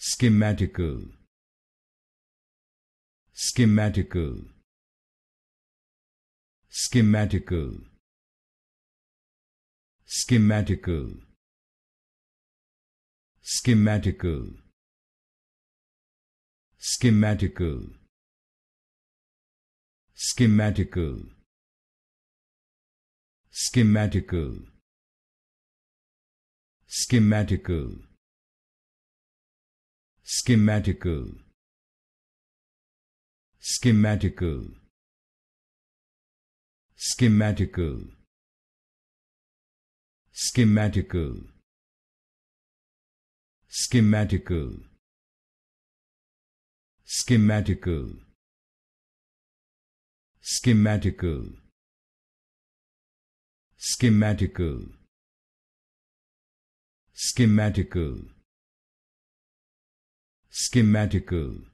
schematical schematical schematical schematical schematical schematical schematical schematical schematical schematical schematical schematical schematical schematical schematical schematical schematical schematical schematical